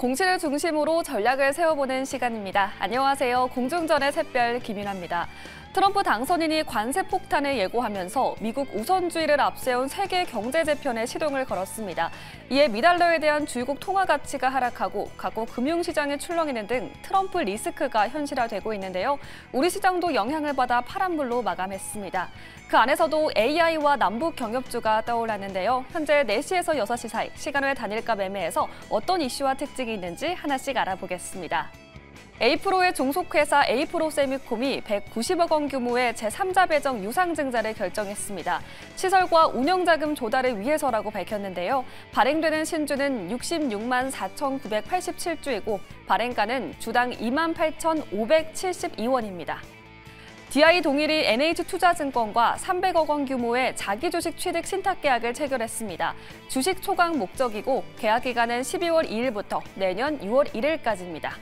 공시를 중심으로 전략을 세워보는 시간입니다. 안녕하세요. 공중전의 샛별 김윤아입니다. 트럼프 당선인이 관세 폭탄을 예고하면서 미국 우선주의를 앞세운 세계 경제 재편에 시동을 걸었습니다. 이에 미달러에 대한 중국 통화 가치가 하락하고 각국 금융시장에 출렁이는 등 트럼프 리스크가 현실화되고 있는데요. 우리 시장도 영향을 받아 파란불로 마감했습니다. 그 안에서도 AI와 남북 경협주가 떠올랐는데요. 현재 4시에서 6시 사이 시간을 단일가 매매에서 어떤 이슈와 특징이 있는지 하나씩 알아보겠습니다. 에이프로의 종속회사 에이프로 세미콤이 190억 원 규모의 제3자 배정 유상증자를 결정했습니다. 시설과 운영자금 조달을 위해서라고 밝혔는데요. 발행되는 신주는 66만 4,987주이고 발행가는 주당 2만 8,572원입니다. DI 동일이 NH투자증권과 300억 원 규모의 자기주식 취득 신탁계약을 체결했습니다. 주식 초강 목적이고 계약 기간은 12월 2일부터 내년 6월 1일까지입니다.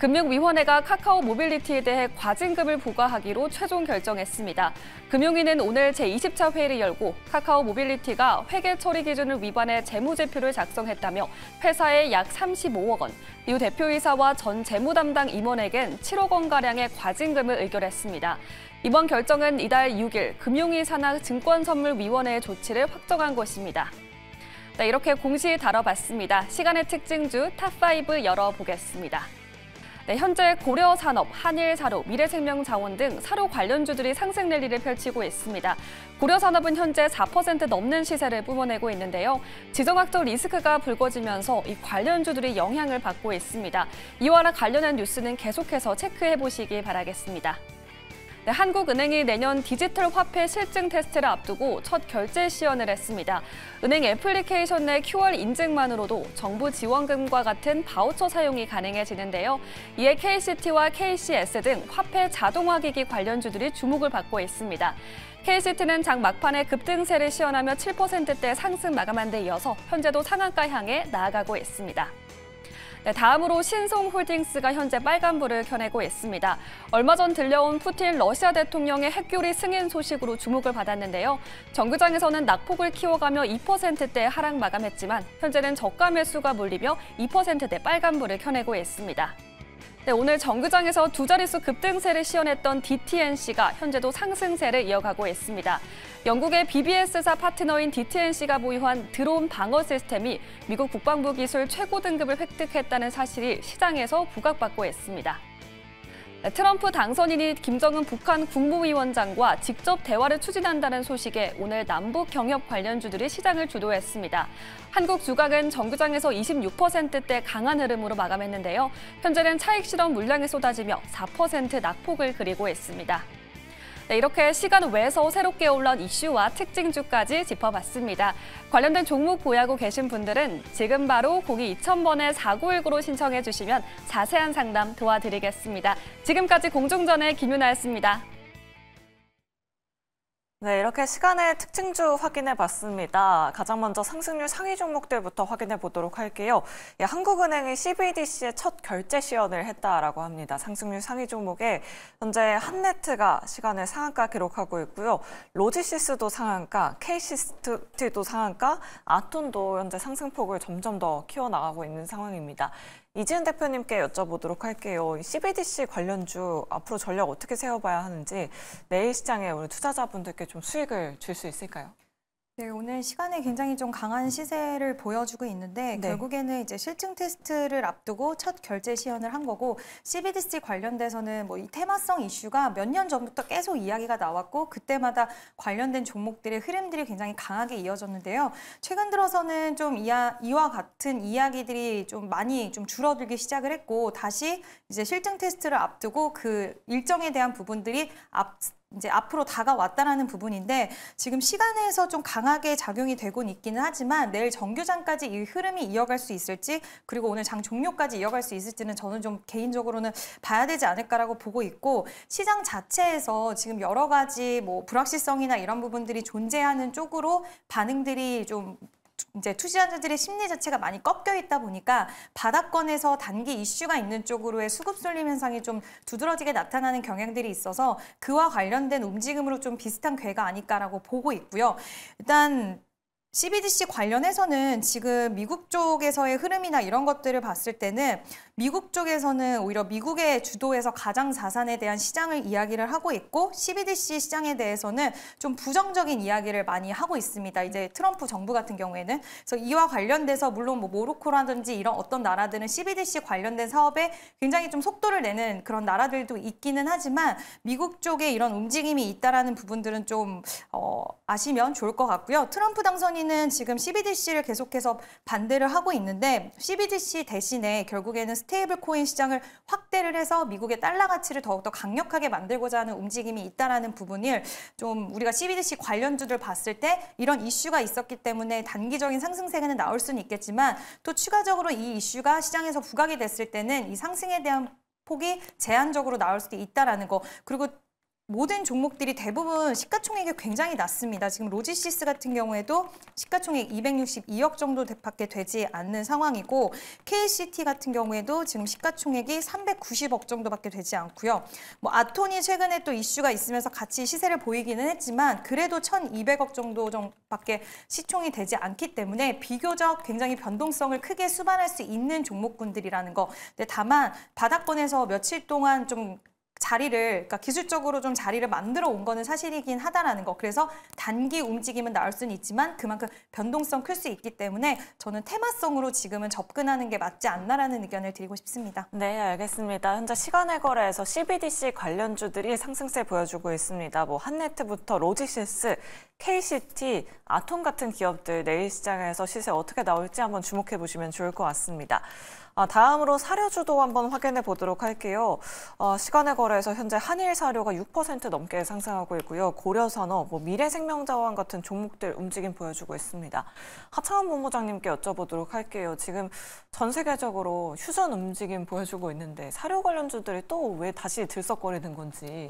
금융위원회가 카카오 모빌리티에 대해 과징금을 부과하기로 최종 결정했습니다. 금융위는 오늘 제20차 회의를 열고 카카오 모빌리티가 회계 처리 기준을 위반해 재무제표를 작성했다며 회사에 약 35억 원, 유 대표이사와 전 재무담당 임원에겐 7억 원가량의 과징금을 의결했습니다. 이번 결정은 이달 6일 금융위 산하 증권선물위원회의 조치를 확정한 것입니다. 네, 이렇게 공시 에 다뤄봤습니다. 시간의 특징주 탑5 열어보겠습니다. 네, 현재 고려산업, 한일사로, 미래생명자원 등사로 관련주들이 상승 랠리를 펼치고 있습니다. 고려산업은 현재 4% 넘는 시세를 뿜어내고 있는데요. 지정학적 리스크가 불거지면서 이 관련주들이 영향을 받고 있습니다. 이와 관련한 뉴스는 계속해서 체크해 보시기 바라겠습니다. 네, 한국은행이 내년 디지털 화폐 실증 테스트를 앞두고 첫 결제 시연을 했습니다. 은행 애플리케이션 내 QR 인증만으로도 정부 지원금과 같은 바우처 사용이 가능해지는데요. 이에 KCT와 KCS 등 화폐 자동화 기기 관련주들이 주목을 받고 있습니다. KCT는 장 막판에 급등세를 시연하며 7%대 상승 마감한 데 이어서 현재도 상한가 향해 나아가고 있습니다. 네, 다음으로 신성홀딩스가 현재 빨간불을 켜내고 있습니다. 얼마 전 들려온 푸틴 러시아 대통령의 핵규리 승인 소식으로 주목을 받았는데요. 정규장에서는 낙폭을 키워가며 2%대 하락 마감했지만 현재는 저가 매수가 몰리며 2%대 빨간불을 켜내고 있습니다. 네, 오늘 정규장에서 두 자릿수 급등세를 시연했던 DTNC가 현재도 상승세를 이어가고 있습니다. 영국의 BBS사 파트너인 DTNC가 보유한 드론 방어 시스템이 미국 국방부 기술 최고 등급을 획득했다는 사실이 시장에서 부각받고 있습니다. 네, 트럼프 당선인이 김정은 북한 국무위원장과 직접 대화를 추진한다는 소식에 오늘 남북 경협 관련주들이 시장을 주도했습니다. 한국 주각은 정규장에서 26%대 강한 흐름으로 마감했는데요. 현재는 차익 실험 물량이 쏟아지며 4% 낙폭을 그리고 있습니다. 네, 이렇게 시간 외에서 새롭게 올라온 이슈와 특징주까지 짚어봤습니다. 관련된 종목 보유하고 계신 분들은 지금 바로 고기 2000번에 4919로 신청해 주시면 자세한 상담 도와드리겠습니다. 지금까지 공중전의 김윤아였습니다. 네, 이렇게 시간의 특징주 확인해 봤습니다. 가장 먼저 상승률 상위 종목들부터 확인해 보도록 할게요. 예, 한국은행이 CBDC의 첫 결제 시연을 했다라고 합니다. 상승률 상위 종목에 현재 한네트가 시간의 상한가 기록하고 있고요. 로지시스도 상한가, 케이시스트도 상한가, 아톤도 현재 상승폭을 점점 더 키워나가고 있는 상황입니다. 이지은 대표님께 여쭤보도록 할게요. CBDC 관련주 앞으로 전략 어떻게 세워봐야 하는지 내일 시장에 우리 투자자분들께 좀 수익을 줄 수 있을까요? 네, 오늘 시간에 굉장히 좀 강한 시세를 보여주고 있는데 네. 결국에는 이제 실증 테스트를 앞두고 첫 결제 시연을 한 거고 CBDC 관련돼서는 뭐 이 테마성 이슈가 몇 년 전부터 계속 이야기가 나왔고 그때마다 관련된 종목들의 흐름들이 굉장히 강하게 이어졌는데요. 최근 들어서는 좀 이야, 이와 같은 이야기들이 좀 많이 좀 줄어들기 시작을 했고 다시 이제 실증 테스트를 앞두고 그 일정에 대한 부분들이 앞 이제 앞으로 다가왔다라는 부분인데 지금 시간에서 좀 강하게 작용이 되곤 있기는 하지만 내일 정규장까지 이 흐름이 이어갈 수 있을지 그리고 오늘 장 종료까지 이어갈 수 있을지는 저는 좀 개인적으로는 봐야 되지 않을까라고 보고 있고 시장 자체에서 지금 여러 가지 뭐 불확실성이나 이런 부분들이 존재하는 쪽으로 반응들이 좀 이제 투자자들의 심리 자체가 많이 꺾여 있다 보니까 바닥권에서 단기 이슈가 있는 쪽으로의 수급 쏠림 현상이 좀 두드러지게 나타나는 경향들이 있어서 그와 관련된 움직임으로 좀 비슷한 괴가 아닐까라고 보고 있고요. 일단 CBDC 관련해서는 지금 미국 쪽에서의 흐름이나 이런 것들을 봤을 때는 미국 쪽에서는 오히려 미국의 주도에서 가장 자산에 대한 시장을 이야기를 하고 있고 CBDC 시장에 대해서는 좀 부정적인 이야기를 많이 하고 있습니다. 이제 트럼프 정부 같은 경우에는 그래서 이와 관련돼서 물론 뭐 모로코라든지 이런 어떤 나라들은 CBDC 관련된 사업에 굉장히 좀 속도를 내는 그런 나라들도 있기는 하지만 미국 쪽에 이런 움직임이 있다라는 부분들은 좀 어, 아시면 좋을 것 같고요. 트럼프 당선이 시민위는 지금 CBDC를 계속해서 반대를 하고 있는데 CBDC 대신에 결국에는 스테이블 코인 시장을 확대를 해서 미국의 달러 가치를 더욱더 강력하게 만들고자 하는 움직임이 있다라는 부분을 좀 우리가 CBDC 관련주들 봤을 때 이런 이슈가 있었기 때문에 단기적인 상승세는 계 나올 수는 있겠지만 또 추가적으로 이 이슈가 시장에서 부각이 됐을 때는 이 상승에 대한 폭이 제한적으로 나올 수도 있다라는 거 그리고 모든 종목들이 대부분 시가총액이 굉장히 낮습니다. 지금 로지시스 같은 경우에도 시가총액 262억 정도 밖에 되지 않는 상황이고 KCT 같은 경우에도 지금 시가총액이 390억 정도밖에 되지 않고요. 뭐 아톤이 최근에 또 이슈가 있으면서 같이 시세를 보이기는 했지만 그래도 1,200억 정도 밖에 시총이 되지 않기 때문에 비교적 굉장히 변동성을 크게 수반할 수 있는 종목군들이라는 거. 근데 다만 바닥권에서 며칠 동안 좀 자리를 그러니까 기술적으로 좀 자리를 만들어 온 거는 사실이긴 하다라는 거. 그래서 단기 움직임은 나올 수는 있지만 그만큼 변동성 클 수 있기 때문에 저는 테마성으로 지금은 접근하는 게 맞지 않나라는 의견을 드리고 싶습니다. 네, 알겠습니다. 현재 시간의 거래에서 CBDC 관련주들이 상승세 보여주고 있습니다. 뭐 한네트부터 로지시스, KCT, 아톰 같은 기업들 내일 시장에서 시세 어떻게 나올지 한번 주목해 보시면 좋을 것 같습니다. 아, 다음으로 사료주도 한번 확인해 보도록 할게요. 어, 시간의 거래에서 현재 한일 사료가 6% 넘게 상승하고 있고요. 고려산업, 뭐 미래생명자원 같은 종목들 움직임 보여주고 있습니다. 하창원 본부장님께 여쭤보도록 할게요. 지금 전 세계적으로 휴전 움직임 보여주고 있는데 사료 관련주들이 또 왜 다시 들썩거리는 건지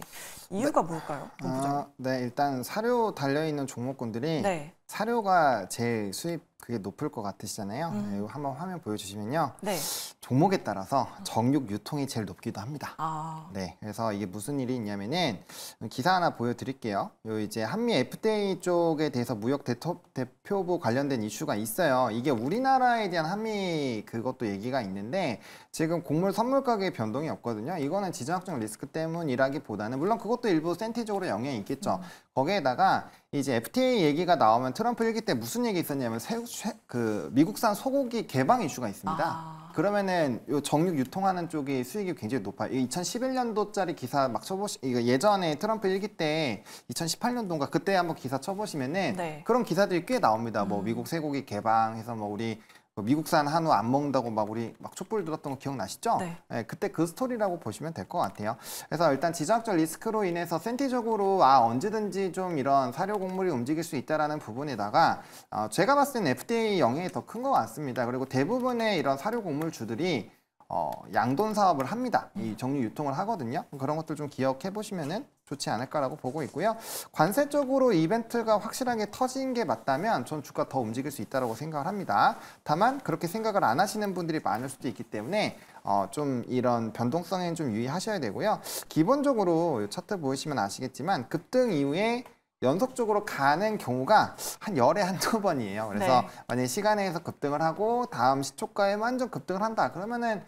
이유가 네. 뭘까요? 아, 본부장님? 어, 네, 일단 사료 달려있는 종목군들이 네. 사료가 제일 수입 그게 높을 것 같으시잖아요. 음. 네, 이거 한번 화면 보여주시면요. 네. 종목에 따라서 정육 유통이 제일 높기도 합니다. 아. 네, 그래서 이게 무슨 일이 있냐면은 기사 하나 보여드릴게요. 요 이제 한미 FTA 쪽에 대해서 무역 대토, 대표부 관련된 이슈가 있어요. 이게 우리나라에 대한 한미 그것도 얘기가 있는데 지금 곡물 선물 가격의 변동이 없거든요. 이거는 지정학적 리스크 때문이라기보다는 물론 그것도 일부 센티적으로 영향이 있겠죠. 음. 거기에다가 이제 FTA 얘기가 나오면 트럼프 일기 때 무슨 얘기 있었냐면 쇠, 그 미국산 소고기 개방 이슈가 있습니다. 아. 그러면은 요 정육 유통하는 쪽이 수익이 굉장히 높아요. 2011년도짜리 기사 막 쳐보시, 이거 예전에 트럼프 일기 때 2018년도인가 그때 한번 기사 쳐보시면은 네. 그런 기사들이 꽤 나옵니다. 뭐 음. 뭐 미국 쇠고기 개방해서 뭐 우리 그 미국산 한우 안 먹는다고 막 우리 막 촛불 들었던 거 기억나시죠? 네. 네 그때 그 스토리라고 보시면 될 것 같아요. 그래서 일단 지정학적 리스크로 인해서 센티적으로 아 언제든지 좀 이런 사료 곡물이 움직일 수 있다라는 부분에다가 어, 제가 봤을 땐 FDA 영향이 더 큰 것 같습니다. 그리고 대부분의 이런 사료 곡물 주들이 어, 양돈 사업을 합니다. 이 정류 유통을 하거든요. 그런 것들 좀 기억해 보시면은 좋지 않을까라고 보고 있고요. 관세 적으로 이벤트가 확실하게 터진 게 맞다면 전 주가 더 움직일 수 있다고 생각을 합니다. 다만 그렇게 생각을 안 하시는 분들이 많을 수도 있기 때문에 어, 좀 이런 변동성에는 좀 유의하셔야 되고요. 기본적으로 차트 보시면 아시겠지만 급등 이후에 연속적으로 가는 경우가 한 열에 한두 번이에요. 그래서 네. 만약에 시간에 서 급등을 하고 다음 시초가에만 완 급등을 한다. 그러면은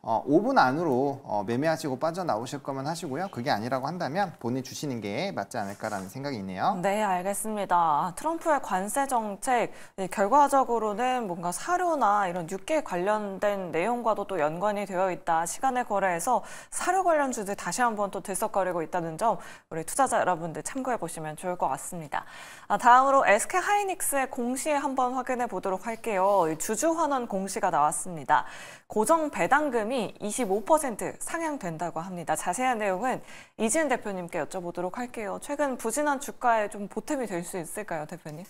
어, 5분 안으로 어, 매매하시고 빠져나오실 거면 하시고요. 그게 아니라고 한다면 본인 주시는 게 맞지 않을까라는 생각이 있네요. 네, 알겠습니다. 트럼프의 관세 정책 네, 결과적으로는 뭔가 사료나 이런 육계 관련된 내용과도 또 연관이 되어 있다. 시간의 거래에서 사료 관련 주들 다시 한번 또 들썩거리고 있다는 점 우리 투자자 여러분들 참고해 보시면 좋을 올것 같습니다. 아, 다음으로 SK 하이닉스의 공시에 한번 확인해 보도록 할게요. 주주 환원 공시가 나왔습니다. 고정 배당금이 25% 상향된다고 합니다. 자세한 내용은 이지은 대표님께 여쭤보도록 할게요. 최근 부진한 주가에 좀 보탬이 될 수 있을까요, 대표님?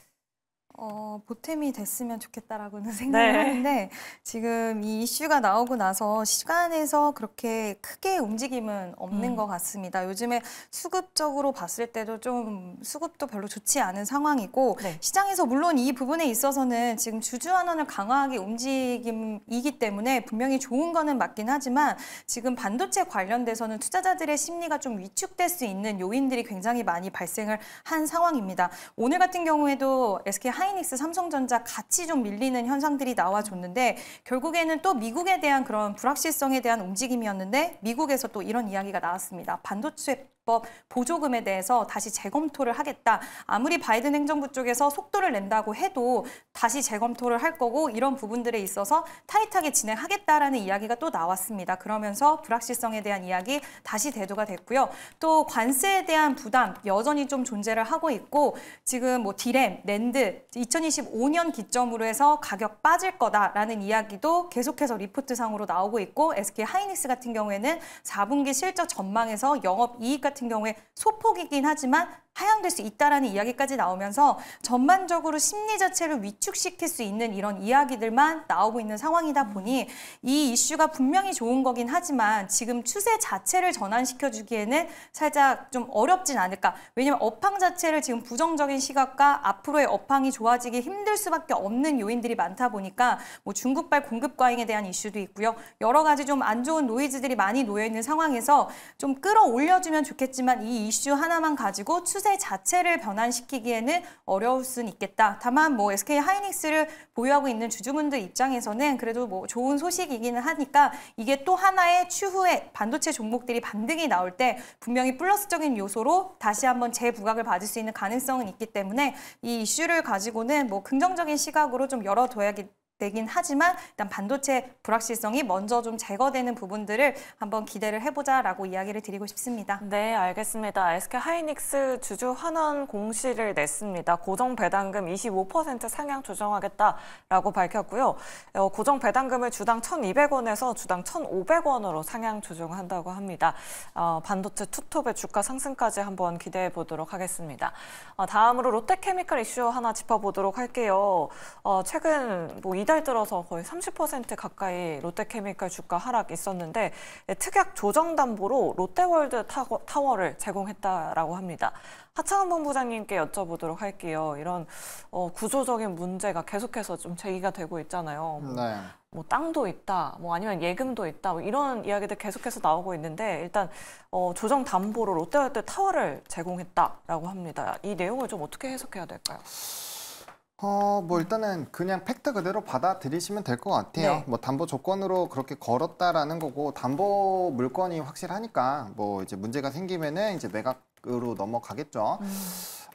어, 보탬이 됐으면 좋겠다라고는 생각을 네. 하는데 지금 이 이슈가 나오고 나서 시간에서 그렇게 크게 움직임은 없는 음. 것 같습니다. 요즘에 수급적으로 봤을 때도 좀 수급도 별로 좋지 않은 상황이고 네. 시장에서 물론 이 부분에 있어서는 지금 주주 환원을 강화하게 움직임이기 때문에 분명히 좋은 거는 맞긴 하지만 지금 반도체 관련돼서는 투자자들의 심리가 좀 위축될 수 있는 요인들이 굉장히 많이 발생을 한 상황입니다. 오늘 같은 경우에도 SK 한 하이닉스, 삼성전자 같이 좀 밀리는 현상들이 나와줬는데 결국에는 또 미국에 대한 그런 불확실성에 대한 움직임이었는데 미국에서 또 이런 이야기가 나왔습니다. 반도체 법 보조금에 대해서 다시 재검토를 하겠다. 아무리 바이든 행정부 쪽에서 속도를 낸다고 해도 다시 재검토를 할 거고 이런 부분들에 있어서 타이트하게 진행하겠다라는 이야기가 또 나왔습니다. 그러면서 불확실성에 대한 이야기 다시 대두가 됐고요. 또 관세에 대한 부담 여전히 좀 존재를 하고 있고 지금 뭐 디램, 랜드 2025년 기점으로 해서 가격 빠질 거다라는 이야기도 계속해서 리포트상으로 나오고 있고 SK 하이닉스 같은 경우에는 4분기 실적 전망에서 영업 이익 같은 같은 경우에 소폭이긴 하지만 하향될 수 있다라는 이야기까지 나오면서 전반적으로 심리 자체를 위축시킬 수 있는 이런 이야기들만 나오고 있는 상황이다 음. 보니 이 이슈가 분명히 좋은 거긴 하지만 지금 추세 자체를 전환시켜 주기에는 살짝 좀 어렵진 않을까. 왜냐면 업황 자체를 지금 부정적인 시각과 앞으로의 업황이 좋아지기 힘들 수밖에 없는 요인들이 많다 보니까 뭐 중국발 공급 과잉에 대한 이슈도 있고요. 여러 가지 좀 안 좋은 노이즈들이 많이 놓여 있는 상황에서 좀 끌어올려 주면 좋겠지만 이 이슈 하나만 가지고 추세 시세 자체를 변환시키기에는 어려울 수는 있겠다. 다만 뭐 SK 하이닉스를 보유하고 있는 주주분들 입장에서는 그래도 뭐 좋은 소식이기는 하니까 이게 또 하나의 추후에 반도체 종목들이 반등이 나올 때 분명히 플러스적인 요소로 다시 한번 재부각을 받을 수 있는 가능성은 있기 때문에 이 이슈를 가지고는 뭐 긍정적인 시각으로 좀 열어둬야 겠다 되긴 하지만 일단 반도체 불확실성이 먼저 좀 제거되는 부분들을 한번 기대를 해보자라고 이야기를 드리고 싶습니다. 네, 알겠습니다. SK 하이닉스 주주 환원 공시를 냈습니다. 고정 배당금 25% 상향 조정하겠다라고 밝혔고요. 어, 고정 배당금을 주당 1,200원에서 주당 1,500원으로 상향 조정한다고 합니다. 어, 반도체 투톱의 주가 상승까지 한번 기대해 보도록 하겠습니다. 어, 다음으로 롯데케미칼 이슈 하나 짚어보도록 할게요. 어, 최근 뭐 이달 들어서 거의 30% 가까이 롯데케미칼 주가 하락 있었는데 네, 특약 조정 담보로 롯데월드 타워, 를 제공했다라고 합니다. 하창원 본부장님께 여쭤보도록 할게요. 이런 어, 구조적인 문제가 계속해서 좀 제기가 되고 있잖아요. 뭐, 네. 뭐 땅도 있다, 뭐 아니면 예금도 있다, 뭐 이런 이야기들 계속해서 나오고 있는데 일단 어, 조정 담보로 롯데월드 타워를 제공했다라고 합니다. 이 내용을 좀 어떻게 해석해야 될까요? 어, 뭐 일단은 그냥 팩트 그대로 받아들이시면 될 것 같아요. 네. 뭐 담보 조건으로 그렇게 걸었다라는 거고 담보 물건이 확실하니까 뭐 이제 문제가 생기면은 이제 매각으로 넘어가겠죠. 음.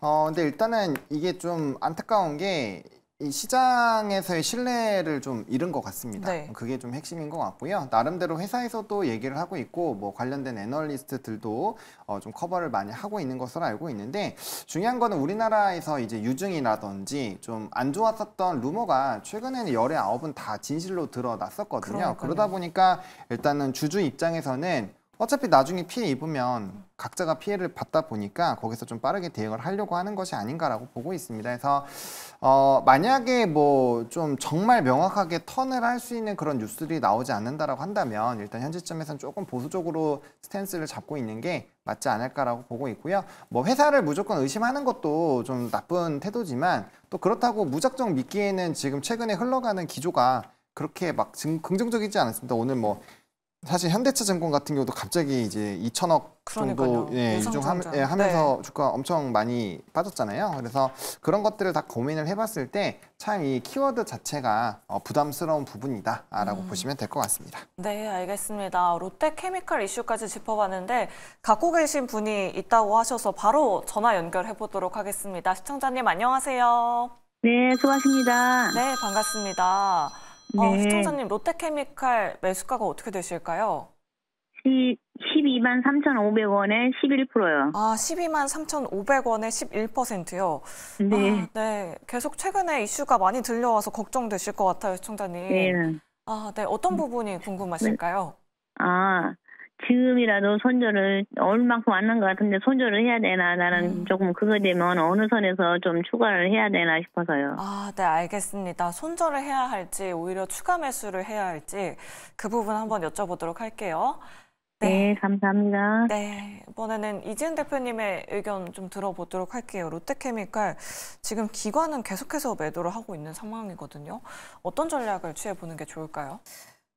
어, 근데 일단은 이게 좀 안타까운 게이 시장에서의 신뢰를 좀 잃은 것 같습니다. 네. 그게 좀 핵심인 것 같고요. 나름대로 회사에서도 얘기를 하고 있고 뭐 관련된 애널리스트들도 어좀 커버를 많이 하고 있는 것으로 알고 있는데 중요한 거는 우리나라에서 이제 유증이라든지 좀 안 좋았었던 루머가 최근에는 열의 아홉은 다 진실로 드러났었거든요. 그러요 그러다 보니까 일단은 주주 입장에서는 어차피 나중에 피해 입으면 각자가 피해를 받다 보니까 거기서 좀 빠르게 대응을 하려고 하는 것이 아닌가라고 보고 있습니다. 그래서 어, 만약에 뭐 좀 정말 명확하게 턴을 할 수 있는 그런 뉴스들이 나오지 않는다라고 한다면 일단 현지점에선 조금 보수적으로 스탠스를 잡고 있는 게 맞지 않을까라고 보고 있고요. 뭐 회사를 무조건 의심하는 것도 좀 나쁜 태도지만 또 그렇다고 무작정 믿기에는 지금 최근에 흘러가는 기조가 그렇게 막 긍정적이지 않습니다. 오늘 뭐 사실 현대차증권 같은 경우도 갑자기 이제 2천억 정도 예, 이중하면서 예, 네. 주가 엄청 많이 빠졌잖아요. 그래서 그런 것들을 다 고민을 해봤을 때 참 이 키워드 자체가 어, 부담스러운 부분이다라고 음. 보시면 될 것 같습니다. 네, 알겠습니다. 롯데케미칼 이슈까지 짚어봤는데 갖고 계신 분이 있다고 하셔서 바로 전화 연결해 보도록 하겠습니다. 시청자님 안녕하세요. 네, 수고하십니다. 네, 반갑습니다. 어, 네. 어, 시청자님 롯데케미칼 매수가가 어떻게 되실까요? 1 2만 3,500원에 11%요. 아, 12만 3,500원에 11%요. 네. 아, 네. 계속 최근에 이슈가 많이 들려와서 걱정되실 것 같아요, 시청자님. 네. 아, 네. 어떤 음. 부분이 궁금하실까요? 네. 아, 지금이라도 손절을 얼만큼 왔는 것 같은데 손절을 해야 되나 나는 음. 조금 그거 되면 어느 선에서 좀 추가를 해야 되나 싶어서요. 아, 네 알겠습니다. 손절을 해야 할지 오히려 추가 매수를 해야 할지 그 부분 한번 여쭤보도록 할게요. 네. 네, 감사합니다. 네, 이번에는 이지은 대표님의 의견 좀 들어보도록 할게요. 롯데케미칼 지금 기관은 계속해서 매도를 하고 있는 상황이거든요. 어떤 전략을 취해보는 게 좋을까요?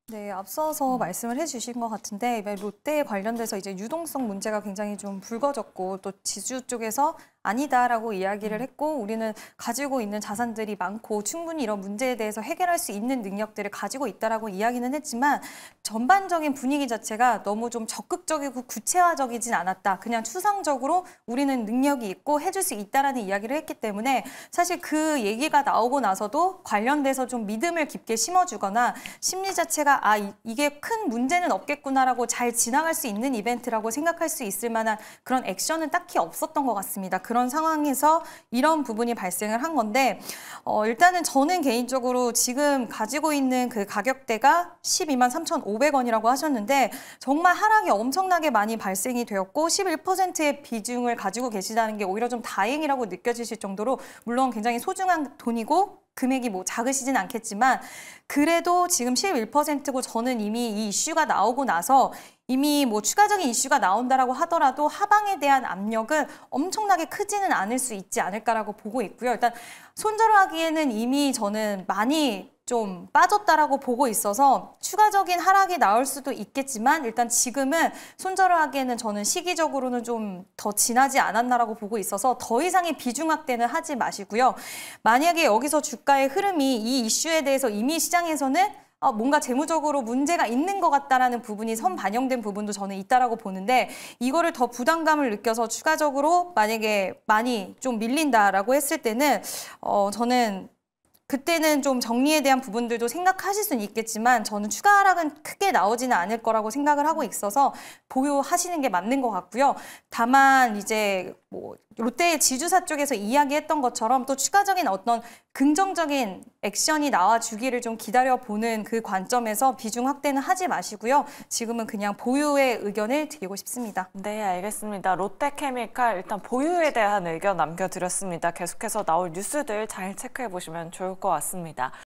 네, 앞서서 음. 말씀을 해주신 것 같은데 롯데에 관련돼서 이제 유동성 문제가 굉장히 좀 불거졌고 또 지주 쪽에서 아니다라고 이야기를 음. 했고 우리는 가지고 있는 자산들이 많고 충분히 이런 문제에 대해서 해결할 수 있는 능력들을 가지고 있다라고 이야기는 했지만 전반적인 분위기 자체가 너무 좀 적극적이고 구체화적이진 않았다. 그냥 추상적으로 우리는 능력이 있고 해줄 수 있다라는 이야기를 했기 때문에 사실 그 얘기가 나오고 나서도 관련돼서 좀 믿음을 깊게 심어주거나 심리 자체가 아 이게 큰 문제는 없겠구나라고 잘 지나갈 수 있는 이벤트라고 생각할 수 있을 만한 그런 액션은 딱히 없었던 것 같습니다. 그런 상황에서 이런 부분이 발생을 한 건데 어, 일단은 저는 개인적으로 지금 가지고 있는 그 가격대가 12만 3,500원이라고 하셨는데 정말 하락이 엄청나게 많이 발생이 되었고 11%의 비중을 가지고 계시다는 게 오히려 좀 다행이라고 느껴지실 정도로 물론 굉장히 소중한 돈이고 금액이 뭐 작으시진 않겠지만 그래도 지금 11%고 저는 이미 이 이슈가 나오고 나서 이미 뭐 추가적인 이슈가 나온다라고 하더라도 하방에 대한 압력은 엄청나게 크지는 않을 수 있지 않을까라고 보고 있고요. 일단 손절하기에는 이미 저는 많이 좀 빠졌다라고 보고 있어서 추가적인 하락이 나올 수도 있겠지만 일단 지금은 손절 하기에는 저는 시기적으로는 좀 더 지나지 않았나라고 보고 있어서 더 이상의 비중 확대는 하지 마시고요. 만약에 여기서 주가의 흐름이 이 이슈에 대해서 이미 시장에서는 어, 뭔가 재무적으로 문제가 있는 것 같다라는 부분이 선 반영된 부분도 저는 있다라고 보는데 이거를 더 부담감을 느껴서 추가적으로 만약에 많이 좀 밀린다라고 했을 때는 어 저는 그때는 좀 정리에 대한 부분들도 생각하실 수는 있겠지만 저는 추가 하락은 크게 나오지는 않을 거라고 생각을 하고 있어서 보유하시는 게 맞는 것 같고요. 다만 이제 뭐 롯데의 지주사 쪽에서 이야기했던 것처럼 또 추가적인 어떤 긍정적인 액션이 나와주기를 좀 기다려보는 그 관점에서 비중 확대는 하지 마시고요. 지금은 그냥 보유의 의견을 드리고 싶습니다. 네, 알겠습니다. 롯데케미칼 일단 보유에 대한 의견 남겨드렸습니다. 계속해서 나올 뉴스들 잘 체크해보시면 좋을 것 같습니다.